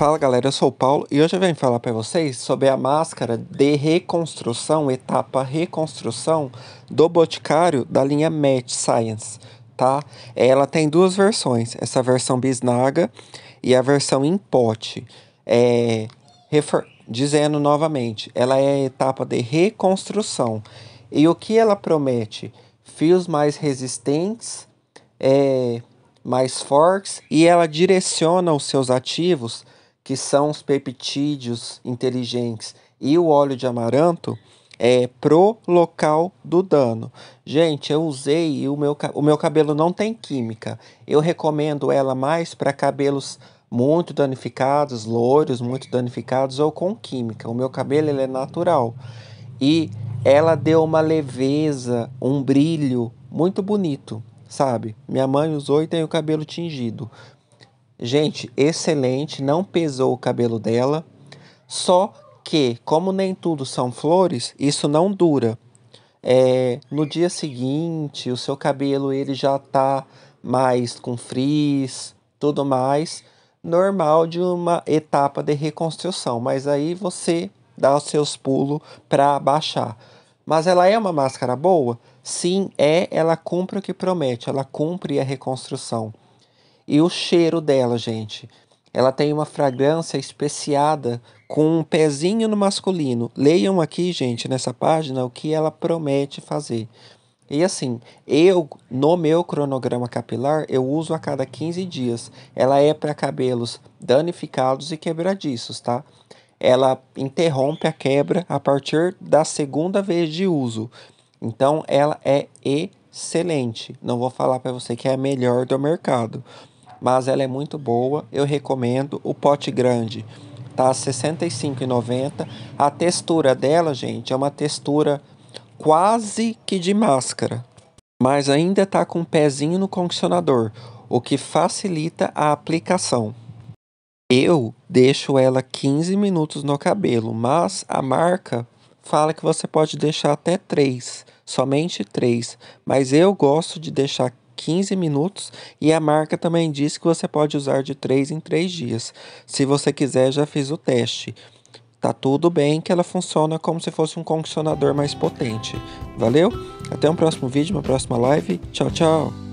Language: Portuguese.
Fala galera, eu sou o Paulo e hoje eu venho falar para vocês sobre a máscara de reconstrução, etapa reconstrução do Boticário da linha Match Science, tá? Ela tem duas versões, essa versão bisnaga e a versão em pote. É, dizendo novamente, ela é a etapa de reconstrução. E o que ela promete? Fios mais resistentes, é, mais fortes e ela direciona os seus ativos que são os peptídeos inteligentes, e o óleo de amaranto é pro local do dano. Gente, eu usei e o meu, o meu cabelo não tem química. Eu recomendo ela mais para cabelos muito danificados, loiros muito danificados ou com química. O meu cabelo ele é natural. E ela deu uma leveza, um brilho muito bonito, sabe? Minha mãe usou e tem o cabelo tingido. Gente, excelente, não pesou o cabelo dela. Só que, como nem tudo são flores, isso não dura. É, no dia seguinte, o seu cabelo ele já tá mais com frizz, tudo mais, normal de uma etapa de reconstrução, mas aí você dá os seus pulos para baixar. Mas ela é uma máscara boa? Sim, é, ela cumpre o que promete, ela cumpre a reconstrução. E o cheiro dela, gente. Ela tem uma fragrância especiada com um pezinho no masculino. Leiam aqui, gente, nessa página, o que ela promete fazer. E assim, eu, no meu cronograma capilar, eu uso a cada 15 dias. Ela é para cabelos danificados e quebradiços, tá? Ela interrompe a quebra a partir da segunda vez de uso. Então, ela é e excelente. Não vou falar para você que é a melhor do mercado, mas ela é muito boa. Eu recomendo o pote grande. Tá R$ 65,90. A textura dela, gente, é uma textura quase que de máscara, mas ainda tá com um pezinho no condicionador, o que facilita a aplicação. Eu deixo ela 15 minutos no cabelo, mas a marca fala que você pode deixar até 3 somente 3, mas eu gosto de deixar 15 minutos e a marca também diz que você pode usar de 3 em 3 dias. Se você quiser, já fiz o teste. Tá tudo bem que ela funciona como se fosse um condicionador mais potente. Valeu? Até um próximo vídeo, uma próxima live. Tchau, tchau.